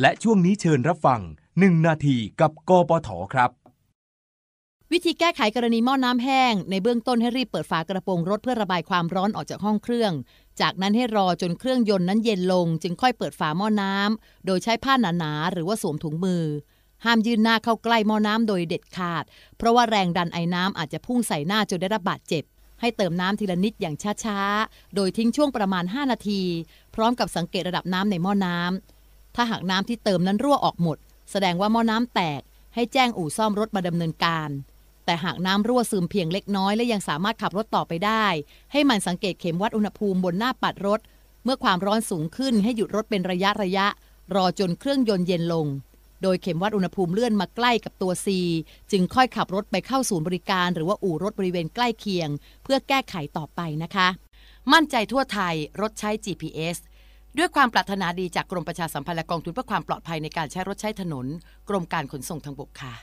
และช่วงนี้เชิญรับฟัง 1 นาทีกับกปทครับ วิธีแก้ไขกรณีหม้อน้ำแห้งในเบื้องต้นให้รีบเปิดฝากระโปรงรถเพื่อระบายความร้อนออกจากห้องเครื่อง จากนั้นให้รอจนเครื่องยนต์นั้นเย็นลงจึงค่อยเปิดฝาหม้อน้ำโดยใช้ผ้าหนาๆหรือว่าสวมถุงมือ ห้ามยืนหน้าเข้าใกล้หม้อน้ำโดยเด็ดขาด เพราะว่าแรงดันไอ้น้ำอาจจะพุ่งใส่หน้าจนได้รับบาดเจ็บให้เติมน้ำทีละนิดอย่างช้าๆโดยทิ้งช่วงประมาณ 5 นาที พร้อมกับสังเกตระดับน้ำในหม้อน้ำถ้าหากน้ำที่เติมนั้นรั่วออกหมดแสดงว่าหม้อน้ำแตก ให้แจ้งอู่ซ่อมรถมาดำเนินการ แต่หากน้ำรั่วซึมเพียงเล็กน้อยและยังสามารถขับรถต่อไปได้ ให้มันสังเกตเข็มวัดอุณหภูมิบนหน้าปัดรถ เมื่อความร้อนสูงขึ้นให้หยุดรถเป็นระยะระยะ รอจนเครื่องยนต์เย็นลง โดยเข็มวัดอุณหภูมิเลื่อนมาใกล้กับตัว C จึงค่อยขับรถไปเข้าศูนย์บริการ หรือว่าอู่รถบริเวณใกล้เคียง เพื่อแก้ไขต่อไปนะคะ มั่นใจทั่วไทยรถใช้ GPS ด้วยความปรารถนาดีจากกรมประชาสัมพันธ์และกองทุนเพื่อความปลอดภัยในการใช้รถใช้ถนน กรมการขนส่งทางบกค่ะ